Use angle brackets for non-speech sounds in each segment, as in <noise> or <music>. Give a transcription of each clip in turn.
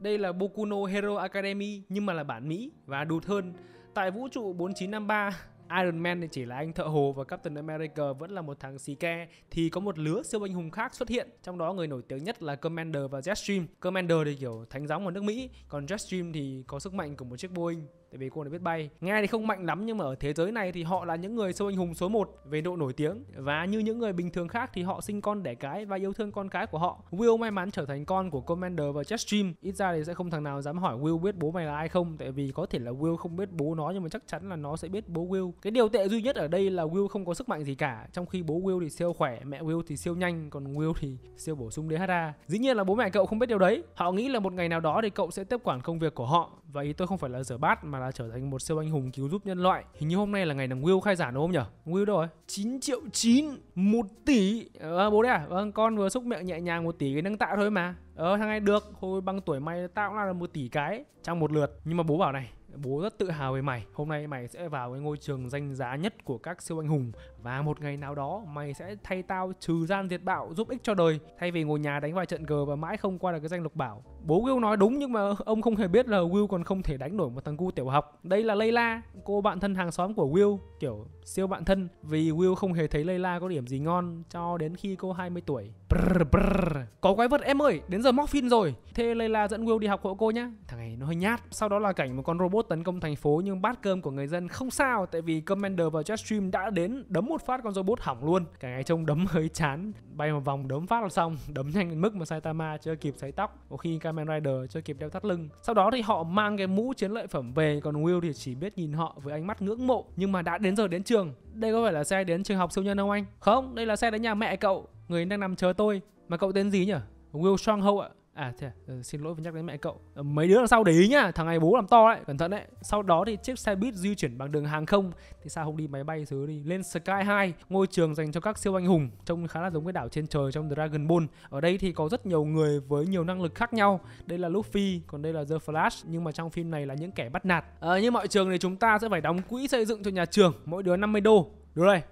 Đây là Boku no Hero Academy nhưng mà là bản Mỹ và đụt hơn. Tại vũ trụ 4953, Iron Man thì chỉ là anh thợ hồ và Captain America vẫn là một thằng xì ke thì có một lứa siêu anh hùng khác xuất hiện trong đó người nổi tiếng nhất là Commander và Jetstream Commander thì kiểu thánh gióng của nước Mỹ còn Jetstream thì có sức mạnh của một chiếc Boeing tại vì cô này biết bay nghe thì không mạnh lắm nhưng mà ở thế giới này thì họ là những người siêu anh hùng số 1 về độ nổi tiếng và như những người bình thường khác thì họ sinh con đẻ cái và yêu thương con cái của họ will may mắn trở thành con của commander và jetstream ít ra thì sẽ không thằng nào dám hỏi will biết bố mày là ai không tại vì có thể là will không biết bố nó nhưng mà chắc chắn là nó sẽ biết bố will cái điều tệ duy nhất ở đây là will không có sức mạnh gì cả trong khi bố will thì siêu khỏe mẹ will thì siêu nhanh còn will thì siêu bổ sung dha dĩ nhiên là bố mẹ cậu không biết điều đấy họ nghĩ là một ngày nào đó thì cậu sẽ tiếp quản công việc của họ và ý tôi không phải là rửa bát mà là trở thành một siêu anh hùng cứu giúp nhân loại. Hình như hôm nay là ngày thằng Will khai giảng đúng không nhỉ? Will đâu rồi? 9 triệu 9, 1 tỷ. Ờ bố đấy à? Vâng, con vừa xúc miệng nhẹ nhàng một tỷ cái nâng tạo thôi mà. Ờ thằng này được, hồi bằng tuổi mày tao cũng là một tỷ cái trong một lượt. Nhưng mà bố bảo này, bố rất tự hào về mày hôm nay mày sẽ vào cái ngôi trường danh giá nhất của các siêu anh hùng và một ngày nào đó mày sẽ thay tao trừ gian diệt bạo giúp ích cho đời Thay vì ngồi nhà đánh vài trận cờ và mãi không qua được cái danh lục bảo Bố Will nói đúng nhưng mà ông không hề biết là Will còn không thể đánh nổi một thằng cu tiểu học Đây là Layla, cô bạn thân hàng xóm của Will Kiểu siêu bạn thân Vì Will không hề thấy Layla có điểm gì ngon cho đến khi cô 20 tuổi brr, brr. Có quái vật em ơi, đến giờ morphine rồi Thế Layla dẫn Will đi học hộ cô nhá Thằng này nó hơi nhát Sau đó là cảnh một con robot tấn công thành phố nhưng bát cơm của người dân không sao Tại vì Commander và Jetstream đã đến đấm một phát con robot hỏng luôn cả ngày trông đấm hơi chán bay một vòng đấm phát là xong đấm nhanh đến mức mà Saitama chưa kịp sấy tóc có khi Kamen Rider chưa kịp đeo thắt lưng sau đó thì họ mang cái mũ chiến lợi phẩm về còn Will thì chỉ biết nhìn họ với ánh mắt ngưỡng mộ nhưng mà đã đến giờ đến trường đây có phải là xe đến trường học siêu nhân không anh không đây là xe đến nhà mẹ cậu người đang nằm chờ tôi mà cậu tên gì nhỉ Will hậu ạ à thế à, ừ, xin lỗi vì nhắc đến mẹ cậu ờ, mấy đứa đằng sau để ý nhá thằng này bố làm to đấy cẩn thận đấy sau đó thì chiếc xe buýt di chuyển bằng đường hàng không thì sao không đi máy bay thứ đi lên sky 2 ngôi trường dành cho các siêu anh hùng trông khá là giống cái đảo trên trời trong dragon ball ở đây thì có rất nhiều người với nhiều năng lực khác nhau đây là luffy còn đây là the flash nhưng mà trong phim này là những kẻ bắt nạt à, như mọi trường thì chúng ta sẽ phải đóng quỹ xây dựng cho nhà trường mỗi đứa 50 đô Đúng <laughs> rồi,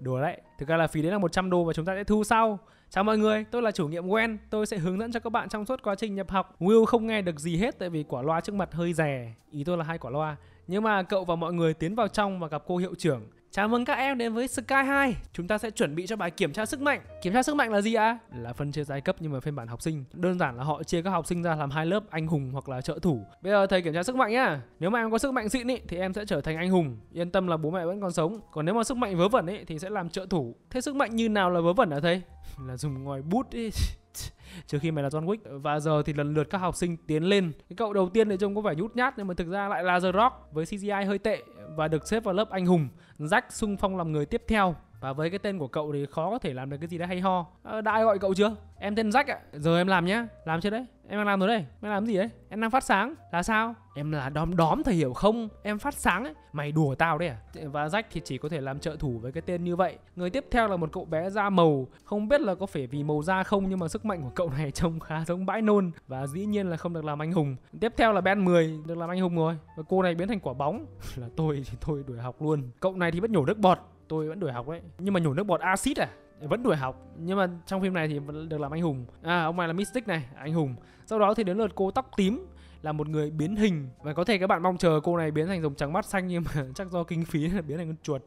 đùa đấy Thực ra là phí đấy là 100 đô và chúng ta sẽ thu sau Chào mọi người, tôi là chủ nhiệm Wen. Tôi sẽ hướng dẫn cho các bạn trong suốt quá trình nhập học. Will không nghe được gì hết tại vì quả loa trước mặt hơi rẻ. Ý tôi là hai quả loa. Nhưng mà cậu và mọi người tiến vào trong và gặp cô hiệu trưởng. Chào mừng các em đến với Sky 2 Chúng ta sẽ chuẩn bị cho bài kiểm tra sức mạnh Kiểm tra sức mạnh là gì ạ? À? Là phân chia giai cấp nhưng mà phiên bản học sinh Đơn giản là họ chia các học sinh ra làm hai lớp anh hùng hoặc là trợ thủ Bây giờ thầy kiểm tra sức mạnh nhá Nếu mà em có sức mạnh xịn ý, thì em sẽ trở thành anh hùng Yên tâm là bố mẹ vẫn còn sống Còn nếu mà sức mạnh vớ vẩn ý, thì sẽ làm trợ thủ Thế sức mạnh như nào là vớ vẩn hả thầy? <laughs> là dùng ngòi bút ý trước khi mày là John Wick và giờ thì lần lượt các học sinh tiến lên cái cậu đầu tiên thì trông có vẻ nhút nhát nhưng mà thực ra lại là The Rock với CGI hơi tệ và được xếp vào lớp anh hùng Jack xung phong làm người tiếp theo và với cái tên của cậu thì khó có thể làm được cái gì đấy hay ho à, Đã ai gọi cậu chưa? Em tên Jack ạ Giờ em làm nhá Làm chưa đấy? Em đang làm rồi đây Em làm gì đấy? Em đang phát sáng Là sao? Em là đóm đóm thầy hiểu không? Em phát sáng ấy Mày đùa tao đấy à? Và Jack thì chỉ có thể làm trợ thủ với cái tên như vậy Người tiếp theo là một cậu bé da màu Không biết là có phải vì màu da không Nhưng mà sức mạnh của cậu này <laughs> trông khá giống bãi nôn Và dĩ nhiên là không được làm anh hùng Tiếp theo là Ben 10 được làm anh hùng rồi Và cô này biến thành quả bóng <laughs> Là tôi thì tôi đuổi học luôn Cậu này thì bất nhổ nước bọt tôi vẫn đuổi học ấy nhưng mà nhổ nước bọt axit à vẫn đuổi học nhưng mà trong phim này thì được làm anh hùng à ông này là mystic này anh hùng sau đó thì đến lượt cô tóc tím là một người biến hình và có thể các bạn mong chờ cô này biến thành rồng trắng mắt xanh nhưng mà <laughs> chắc do kinh phí là <laughs> biến thành con chuột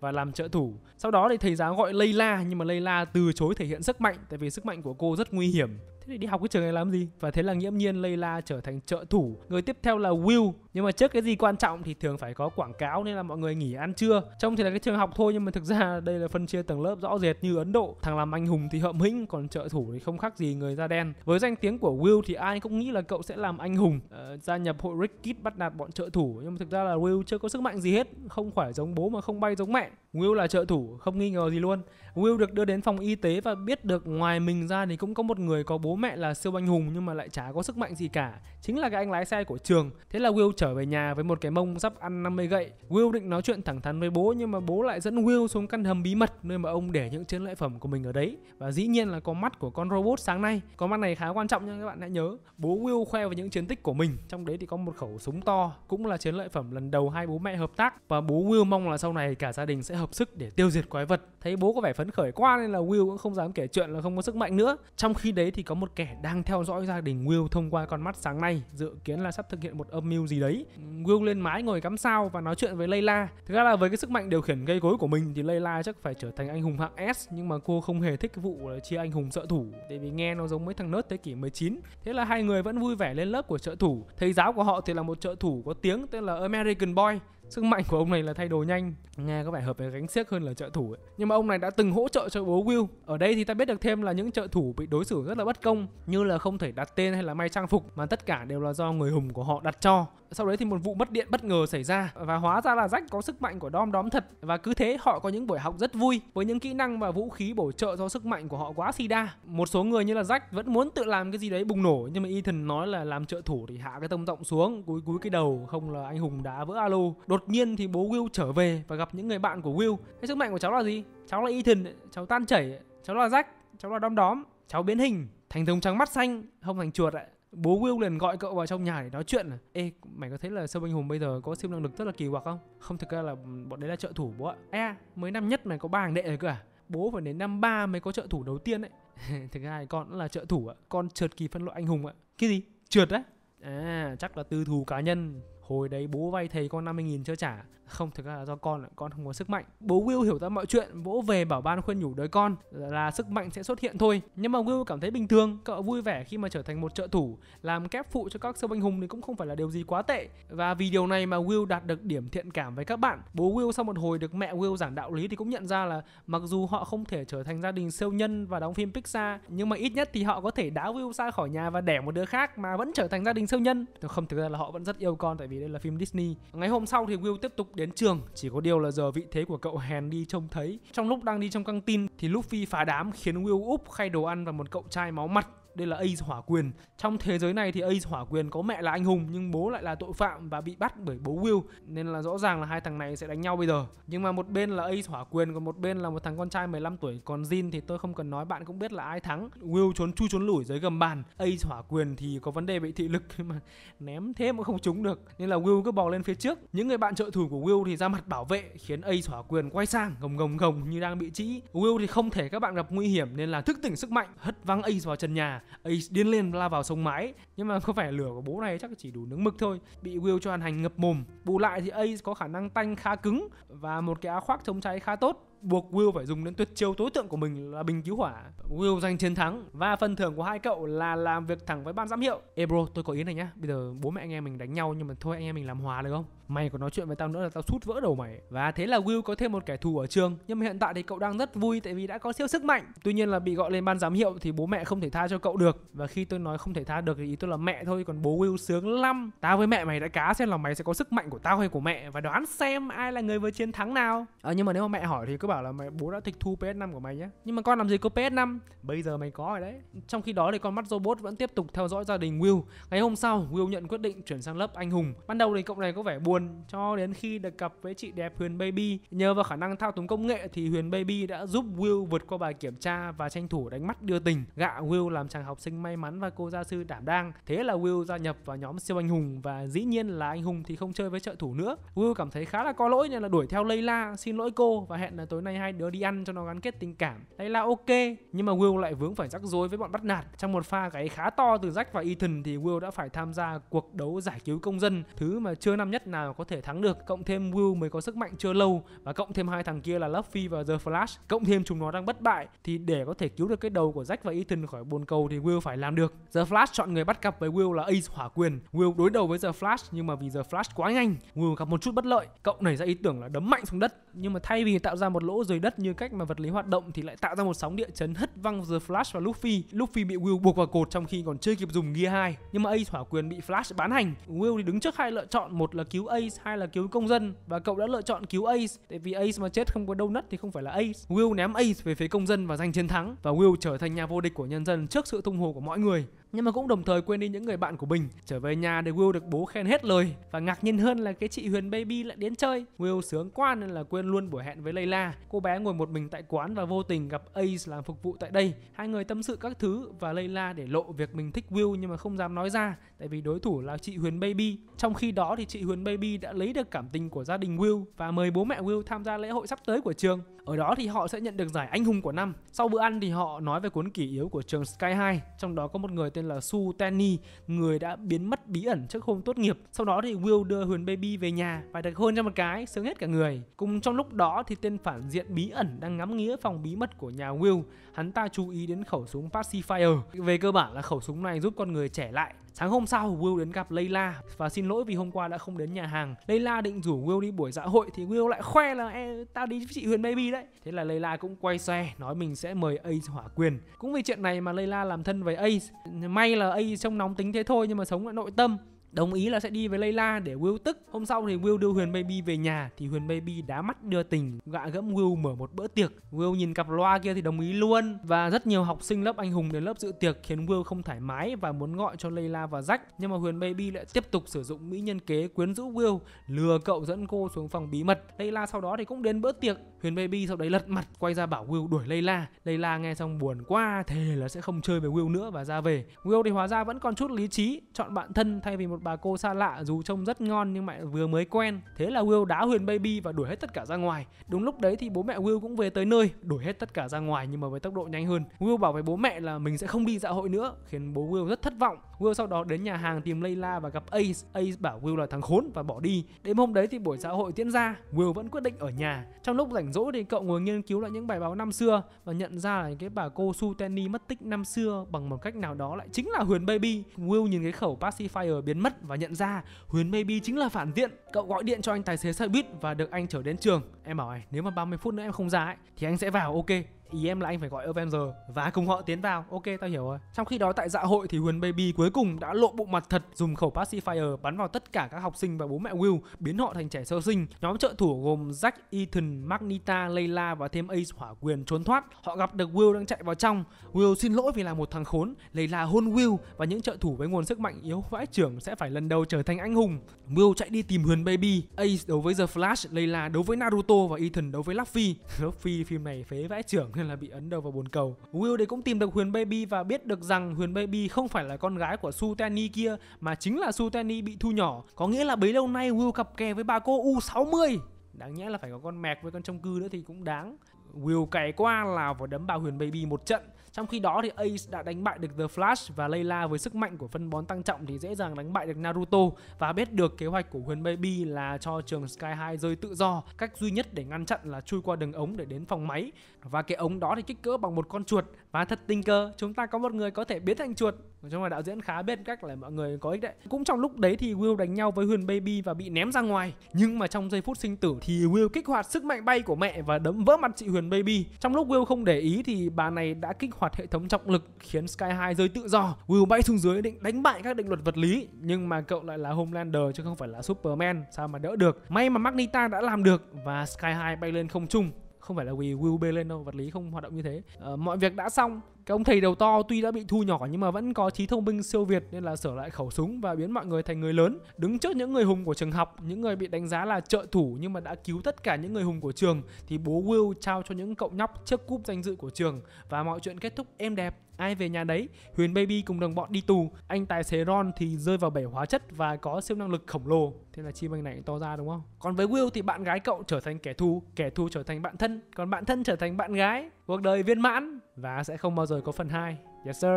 và làm trợ thủ sau đó thì thầy giáo gọi Layla nhưng mà Layla từ chối thể hiện sức mạnh tại vì sức mạnh của cô rất nguy hiểm đi học cái trường này làm gì và thế là nghiễm nhiên Layla trở thành trợ thủ người tiếp theo là Will nhưng mà trước cái gì quan trọng thì thường phải có quảng cáo nên là mọi người nghỉ ăn trưa trông thì là cái trường học thôi nhưng mà thực ra đây là phân chia tầng lớp rõ rệt như Ấn Độ thằng làm anh hùng thì hợm hĩnh còn trợ thủ thì không khác gì người da đen với danh tiếng của Will thì ai cũng nghĩ là cậu sẽ làm anh hùng ờ, gia nhập hội Rick Kid bắt nạt bọn trợ thủ nhưng mà thực ra là Will chưa có sức mạnh gì hết không phải giống bố mà không bay giống mẹ Will là trợ thủ, không nghi ngờ gì luôn. Will được đưa đến phòng y tế và biết được ngoài mình ra thì cũng có một người có bố mẹ là siêu anh hùng nhưng mà lại chả có sức mạnh gì cả. Chính là cái anh lái xe của trường. Thế là Will trở về nhà với một cái mông sắp ăn 50 gậy. Will định nói chuyện thẳng thắn với bố nhưng mà bố lại dẫn Will xuống căn hầm bí mật nơi mà ông để những chiến lợi phẩm của mình ở đấy. Và dĩ nhiên là có mắt của con robot sáng nay. Con mắt này khá quan trọng nha các bạn hãy nhớ. Bố Will khoe về những chiến tích của mình, trong đấy thì có một khẩu súng to, cũng là chiến lợi phẩm lần đầu hai bố mẹ hợp tác và bố Will mong là sau này cả gia đình sẽ hợp hợp sức để tiêu diệt quái vật. Thấy bố có vẻ phấn khởi quá nên là Will cũng không dám kể chuyện là không có sức mạnh nữa. Trong khi đấy thì có một kẻ đang theo dõi gia đình Will thông qua con mắt sáng nay, dự kiến là sắp thực hiện một âm mưu gì đấy. Will lên mái ngồi cắm sao và nói chuyện với Layla. Thực ra là với cái sức mạnh điều khiển gây gối của mình thì Layla chắc phải trở thành anh hùng hạng S nhưng mà cô không hề thích cái vụ là chia anh hùng trợ thủ tại vì nghe nó giống mấy thằng nớt thế kỷ 19. Thế là hai người vẫn vui vẻ lên lớp của trợ thủ. Thầy giáo của họ thì là một trợ thủ có tiếng tên là American Boy Sức mạnh của ông này là thay đổi nhanh, nghe có vẻ hợp với gánh xiếc hơn là trợ thủ ấy. Nhưng mà ông này đã từng hỗ trợ cho bố Will. Ở đây thì ta biết được thêm là những trợ thủ bị đối xử rất là bất công, như là không thể đặt tên hay là may trang phục mà tất cả đều là do người hùng của họ đặt cho sau đấy thì một vụ mất điện bất ngờ xảy ra và hóa ra là rách có sức mạnh của đom đóm thật và cứ thế họ có những buổi học rất vui với những kỹ năng và vũ khí bổ trợ do sức mạnh của họ quá si đa một số người như là rách vẫn muốn tự làm cái gì đấy bùng nổ nhưng mà ethan nói là làm trợ thủ thì hạ cái tông rộng xuống cúi cúi cái đầu không là anh hùng đã vỡ alo đột nhiên thì bố will trở về và gặp những người bạn của will cái sức mạnh của cháu là gì cháu là ethan cháu tan chảy cháu là rách cháu là đom đóm cháu biến hình thành thống trắng mắt xanh không thành chuột ạ bố Willen gọi cậu vào trong nhà để nói chuyện là Ê, mày có thấy là siêu anh hùng bây giờ có siêu năng lực rất là kỳ quặc không? Không, thực ra là bọn đấy là trợ thủ bố ạ E, mới năm nhất mày có ba hàng đệ rồi cơ à? Bố phải đến năm ba mới có trợ thủ đầu tiên đấy <laughs> Thực ra con là trợ thủ ạ Con trượt kỳ phân loại anh hùng ạ Cái gì? Trượt á? À, chắc là tư thù cá nhân hồi đấy bố vay thầy con 50 nghìn chưa trả không thực ra là do con là con không có sức mạnh bố Will hiểu ra mọi chuyện vỗ về bảo ban khuyên nhủ đời con là sức mạnh sẽ xuất hiện thôi nhưng mà Will cảm thấy bình thường cậu vui vẻ khi mà trở thành một trợ thủ làm kép phụ cho các siêu anh hùng thì cũng không phải là điều gì quá tệ và vì điều này mà Will đạt được điểm thiện cảm với các bạn bố Will sau một hồi được mẹ Will giảng đạo lý thì cũng nhận ra là mặc dù họ không thể trở thành gia đình siêu nhân và đóng phim Pixar nhưng mà ít nhất thì họ có thể đá Will ra khỏi nhà và đẻ một đứa khác mà vẫn trở thành gia đình siêu nhân không thực ra là họ vẫn rất yêu con tại vì đây là phim Disney. Ngày hôm sau thì Will tiếp tục đến trường, chỉ có điều là giờ vị thế của cậu hèn đi trông thấy. Trong lúc đang đi trong căng tin thì Luffy phá đám khiến Will úp khay đồ ăn và một cậu trai máu mặt đây là Ace Hỏa Quyền. Trong thế giới này thì Ace Hỏa Quyền có mẹ là anh hùng nhưng bố lại là tội phạm và bị bắt bởi bố Will nên là rõ ràng là hai thằng này sẽ đánh nhau bây giờ. Nhưng mà một bên là Ace Hỏa Quyền còn một bên là một thằng con trai 15 tuổi còn Jin thì tôi không cần nói bạn cũng biết là ai thắng. Will trốn chui trốn lủi dưới gầm bàn. Ace Hỏa Quyền thì có vấn đề bị thị lực mà ném thế mà không trúng được nên là Will cứ bò lên phía trước. Những người bạn trợ thủ của Will thì ra mặt bảo vệ khiến Ace Hỏa Quyền quay sang gồng gồng gồng như đang bị trĩ. Will thì không thể các bạn gặp nguy hiểm nên là thức tỉnh sức mạnh hất văng Ace vào trần nhà ấy điên lên la vào sông mãi, nhưng mà có vẻ lửa của bố này chắc chỉ đủ nướng mực thôi bị will cho hàn hành ngập mồm bù lại thì ace có khả năng tanh khá cứng và một cái áo khoác chống cháy khá tốt buộc Will phải dùng đến tuyệt chiêu tối thượng của mình là bình cứu hỏa. Will giành chiến thắng và phần thưởng của hai cậu là làm việc thẳng với ban giám hiệu. Ê bro, tôi có ý này nhá. Bây giờ bố mẹ anh em mình đánh nhau nhưng mà thôi anh em mình làm hòa được không? Mày có nói chuyện với tao nữa là tao sút vỡ đầu mày. Và thế là Will có thêm một kẻ thù ở trường. Nhưng mà hiện tại thì cậu đang rất vui tại vì đã có siêu sức mạnh. Tuy nhiên là bị gọi lên ban giám hiệu thì bố mẹ không thể tha cho cậu được. Và khi tôi nói không thể tha được thì ý tôi là mẹ thôi. Còn bố Will sướng lắm. Tao với mẹ mày đã cá xem là mày sẽ có sức mạnh của tao hay của mẹ và đoán xem ai là người vừa chiến thắng nào. À, nhưng mà nếu mà mẹ hỏi thì cứ bảo là mày bố đã tịch thu PS5 của mày nhé nhưng mà con làm gì có PS5 bây giờ mày có rồi đấy trong khi đó thì con mắt robot vẫn tiếp tục theo dõi gia đình Will ngày hôm sau Will nhận quyết định chuyển sang lớp anh hùng ban đầu thì cậu này có vẻ buồn cho đến khi được gặp với chị đẹp Huyền Baby nhờ vào khả năng thao túng công nghệ thì Huyền Baby đã giúp Will vượt qua bài kiểm tra và tranh thủ đánh mắt đưa tình gạ Will làm chàng học sinh may mắn và cô gia sư đảm đang thế là Will gia nhập vào nhóm siêu anh hùng và dĩ nhiên là anh hùng thì không chơi với trợ thủ nữa Will cảm thấy khá là có lỗi nên là đuổi theo Layla xin lỗi cô và hẹn là tối tối nay hai đứa đi ăn cho nó gắn kết tình cảm đấy là ok nhưng mà Will lại vướng phải rắc rối với bọn bắt nạt trong một pha cái khá to từ Jack và Ethan thì Will đã phải tham gia cuộc đấu giải cứu công dân thứ mà chưa năm nhất nào có thể thắng được cộng thêm Will mới có sức mạnh chưa lâu và cộng thêm hai thằng kia là Luffy và The Flash cộng thêm chúng nó đang bất bại thì để có thể cứu được cái đầu của Jack và Ethan khỏi bồn cầu thì Will phải làm được The Flash chọn người bắt cặp với Will là Ace hỏa quyền Will đối đầu với The Flash nhưng mà vì The Flash quá nhanh Will gặp một chút bất lợi cộng nảy ra ý tưởng là đấm mạnh xuống đất nhưng mà thay vì tạo ra một lỗ dưới đất như cách mà vật lý hoạt động thì lại tạo ra một sóng địa chấn hất văng The Flash và Luffy. Luffy bị Will buộc vào cột trong khi còn chưa kịp dùng Gear 2, nhưng mà Ace hỏa quyền bị Flash bán hành. Will thì đứng trước hai lựa chọn, một là cứu Ace, hai là cứu công dân và cậu đã lựa chọn cứu Ace tại vì Ace mà chết không có đâu donut thì không phải là Ace. Will ném Ace về phía công dân và giành chiến thắng và Will trở thành nhà vô địch của nhân dân trước sự tung hồ của mọi người nhưng mà cũng đồng thời quên đi những người bạn của mình. Trở về nhà để Will được bố khen hết lời và ngạc nhiên hơn là cái chị Huyền Baby lại đến chơi. Will sướng quá nên là quên luôn buổi hẹn với Layla. Cô bé ngồi một mình tại quán và vô tình gặp Ace làm phục vụ tại đây. Hai người tâm sự các thứ và Layla để lộ việc mình thích Will nhưng mà không dám nói ra tại vì đối thủ là chị Huyền Baby. Trong khi đó thì chị Huyền Baby đã lấy được cảm tình của gia đình Will và mời bố mẹ Will tham gia lễ hội sắp tới của trường. Ở đó thì họ sẽ nhận được giải anh hùng của năm. Sau bữa ăn thì họ nói về cuốn kỷ yếu của trường Sky High, trong đó có một người tên tên là Su Tenny, người đã biến mất bí ẩn trước hôm tốt nghiệp. Sau đó thì Will đưa Huyền Baby về nhà và được hôn cho một cái, sướng hết cả người. Cùng trong lúc đó thì tên phản diện bí ẩn đang ngắm nghía phòng bí mật của nhà Will. Hắn ta chú ý đến khẩu súng Pacifier. Về cơ bản là khẩu súng này giúp con người trẻ lại Sáng hôm sau, Will đến gặp Layla và xin lỗi vì hôm qua đã không đến nhà hàng. Layla định rủ Will đi buổi dạ hội thì Will lại khoe là e, tao đi với chị Huyền Baby đấy. Thế là Layla cũng quay xe nói mình sẽ mời Ace hỏa quyền. Cũng vì chuyện này mà Layla làm thân với Ace. May là Ace trông nóng tính thế thôi nhưng mà sống ở nội tâm đồng ý là sẽ đi với Layla để Will tức. Hôm sau thì Will đưa Huyền Baby về nhà thì Huyền Baby đã mắt đưa tình, gạ gẫm Will mở một bữa tiệc. Will nhìn cặp loa kia thì đồng ý luôn và rất nhiều học sinh lớp anh hùng đến lớp dự tiệc khiến Will không thoải mái và muốn gọi cho Layla và Jack nhưng mà Huyền Baby lại tiếp tục sử dụng mỹ nhân kế quyến rũ Will lừa cậu dẫn cô xuống phòng bí mật. Layla sau đó thì cũng đến bữa tiệc. Huyền Baby sau đấy lật mặt quay ra bảo Will đuổi Layla. Layla nghe xong buồn quá thề là sẽ không chơi với Will nữa và ra về. Will thì hóa ra vẫn còn chút lý trí chọn bạn thân thay vì một bà cô xa lạ dù trông rất ngon nhưng mẹ vừa mới quen. Thế là Will đá Huyền Baby và đuổi hết tất cả ra ngoài. Đúng lúc đấy thì bố mẹ Will cũng về tới nơi, đuổi hết tất cả ra ngoài nhưng mà với tốc độ nhanh hơn. Will bảo với bố mẹ là mình sẽ không đi dạ hội nữa, khiến bố Will rất thất vọng. Will sau đó đến nhà hàng tìm Layla và gặp Ace. Ace bảo Will là thằng khốn và bỏ đi. Đêm hôm đấy thì buổi xã hội diễn ra, Will vẫn quyết định ở nhà. Trong lúc rảnh rỗi thì cậu ngồi nghiên cứu lại những bài báo năm xưa và nhận ra là cái bà cô Suteni mất tích năm xưa bằng một cách nào đó lại chính là Huyền Baby. Will nhìn cái khẩu pacifier biến mất mất và nhận ra Huyền maybe chính là phản diện. Cậu gọi điện cho anh tài xế xe buýt và được anh chở đến trường. Em bảo anh nếu mà 30 phút nữa em không ra ấy, thì anh sẽ vào ok ý em là anh phải gọi Avenger và cùng họ tiến vào ok tao hiểu rồi trong khi đó tại dạ hội thì Huyền Baby cuối cùng đã lộ bộ mặt thật dùng khẩu pacifier bắn vào tất cả các học sinh và bố mẹ Will biến họ thành trẻ sơ sinh nhóm trợ thủ gồm Jack, Ethan, Magnita, Layla và thêm Ace hỏa quyền trốn thoát họ gặp được Will đang chạy vào trong Will xin lỗi vì là một thằng khốn Layla hôn Will và những trợ thủ với nguồn sức mạnh yếu vãi trưởng sẽ phải lần đầu trở thành anh hùng Will chạy đi tìm Huyền Baby Ace đấu với The Flash Layla đấu với Naruto và Ethan đấu với Luffy <laughs> Luffy phim này phế vãi trưởng là bị ấn đầu vào bồn cầu. Will đấy cũng tìm được Huyền Baby và biết được rằng Huyền Baby không phải là con gái của Su Tenny kia mà chính là Su Tenny bị thu nhỏ. Có nghĩa là bấy lâu nay Will cặp kè với bà cô U60 đáng nhẽ là phải có con mẹc với con trong cư nữa thì cũng đáng Will cày qua là và đấm bà Huyền Baby một trận trong khi đó thì Ace đã đánh bại được The Flash và Layla với sức mạnh của phân bón tăng trọng thì dễ dàng đánh bại được Naruto và biết được kế hoạch của Huyền Baby là cho trường Sky High rơi tự do. Cách duy nhất để ngăn chặn là chui qua đường ống để đến phòng máy và cái ống đó thì kích cỡ bằng một con chuột và thật tình cờ chúng ta có một người có thể biến thành chuột nói chung là đạo diễn khá biết cách là mọi người có ích đấy cũng trong lúc đấy thì Will đánh nhau với Huyền Baby và bị ném ra ngoài nhưng mà trong giây phút sinh tử thì Will kích hoạt sức mạnh bay của mẹ và đấm vỡ mặt chị Huyền Baby trong lúc Will không để ý thì bà này đã kích hoạt hệ thống trọng lực khiến Sky High rơi tự do Will bay xuống dưới định đánh bại các định luật vật lý nhưng mà cậu lại là Homelander chứ không phải là Superman sao mà đỡ được may mà Magnita đã làm được và Sky High bay lên không trung không phải là vì Will bay lên đâu vật lý không hoạt động như thế à, mọi việc đã xong cái ông thầy đầu to tuy đã bị thu nhỏ nhưng mà vẫn có trí thông minh siêu việt nên là sửa lại khẩu súng và biến mọi người thành người lớn. Đứng trước những người hùng của trường học, những người bị đánh giá là trợ thủ nhưng mà đã cứu tất cả những người hùng của trường thì bố Will trao cho những cậu nhóc chiếc cúp danh dự của trường và mọi chuyện kết thúc êm đẹp ai về nhà đấy huyền baby cùng đồng bọn đi tù anh tài xế ron thì rơi vào bể hóa chất và có siêu năng lực khổng lồ thế là chim anh này to ra đúng không còn với will thì bạn gái cậu trở thành kẻ thù kẻ thù trở thành bạn thân còn bạn thân trở thành bạn gái cuộc đời viên mãn và sẽ không bao giờ có phần 2. Yes sir.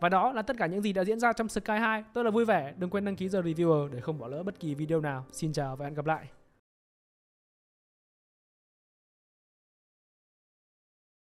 Và đó là tất cả những gì đã diễn ra trong Sky 2. Tôi là vui vẻ, đừng quên đăng ký giờ Reviewer để không bỏ lỡ bất kỳ video nào. Xin chào và hẹn gặp lại.